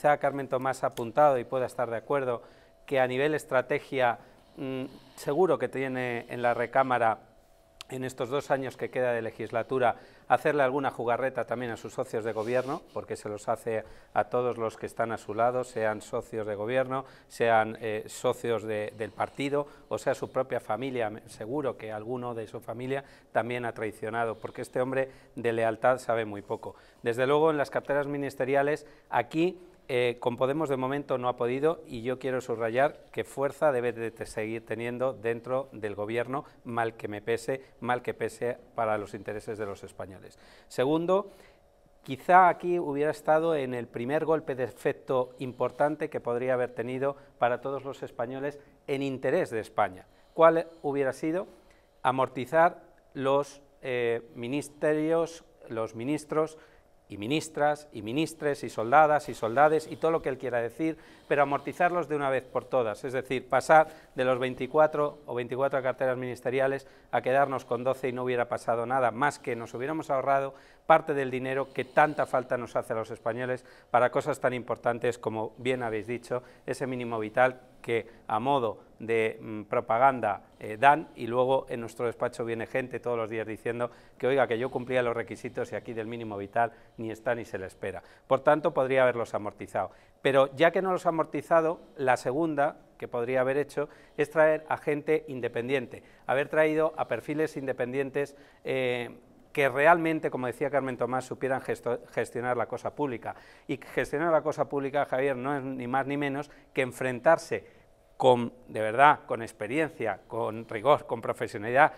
quizá Carmen Tomás ha apuntado y pueda estar de acuerdo que a nivel estrategia mm, seguro que tiene en la recámara en estos dos años que queda de legislatura hacerle alguna jugarreta también a sus socios de gobierno, porque se los hace a todos los que están a su lado, sean socios de gobierno, sean eh, socios del partido o sea su propia familia. Seguro que alguno de su familia también ha traicionado, porque este hombre de lealtad sabe muy poco. Desde luego en las carteras ministeriales aquí eh, con Podemos de momento no ha podido y yo quiero subrayar que fuerza debe de seguir teniendo dentro del gobierno, mal que me pese, mal que pese para los intereses de los españoles. Segundo, quizá aquí hubiera estado en el primer golpe de efecto importante que podría haber tenido para todos los españoles en interés de España. ¿Cuál hubiera sido? Amortizar los eh, ministerios, los ministros, y ministras, y ministres, y soldadas, y soldades, y todo lo que él quiera decir, pero amortizarlos de una vez por todas, es decir, pasar de los 24 o 24 carteras ministeriales a quedarnos con 12 y no hubiera pasado nada, más que nos hubiéramos ahorrado parte del dinero que tanta falta nos hace a los españoles para cosas tan importantes como bien habéis dicho, ese mínimo vital que a modo de mm, propaganda eh, dan y luego en nuestro despacho viene gente todos los días diciendo que oiga que yo cumplía los requisitos y aquí del mínimo vital ni está ni se le espera. Por tanto podría haberlos amortizado. Pero ya que no los ha amortizado, la segunda que podría haber hecho es traer a gente independiente, haber traído a perfiles independientes eh, que realmente, como decía Carmen Tomás, supieran gestionar la cosa pública. Y gestionar la cosa pública, Javier, no es ni más ni menos que enfrentarse con, de verdad, con experiencia, con rigor, con profesionalidad